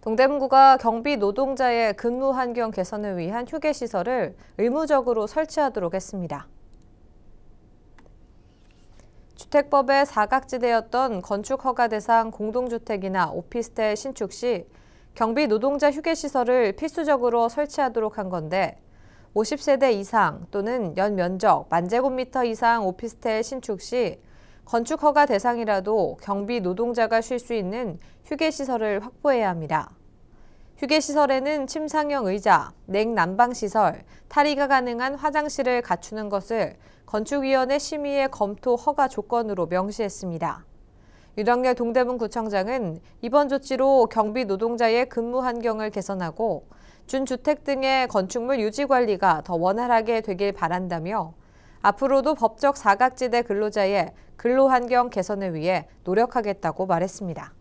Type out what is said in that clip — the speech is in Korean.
동대문구가 경비 노동자의 근무 환경 개선을 위한 휴게 시설을 의무적으로 설치하도록 했습니다. 주택법의 사각지대였던 건축 허가 대상 공동주택이나 오피스텔 신축 시 경비 노동자 휴게 시설을 필수적으로 설치하도록 한 건데 50세대 이상 또는 연 면적 만제곱미터 이상 오피스텔 신축 시 건축 허가 대상이라도 경비 노동자가 쉴 수 있는 휴게시설을 확보해야 합니다. 휴게시설에는 침상형 의자, 냉난방시설, 탈의가 가능한 화장실을 갖추는 것을 건축위원회 심의의 검토 허가 조건으로 명시했습니다. 유덕열 동대문구청장은 이번 조치로 경비 노동자의 근무 환경을 개선하고 준주택 등의 건축물 유지 관리가 더 원활하게 되길 바란다며 앞으로도 법적 사각지대 근로자의 근로환경 개선을 위해 노력하겠다고 말했습니다.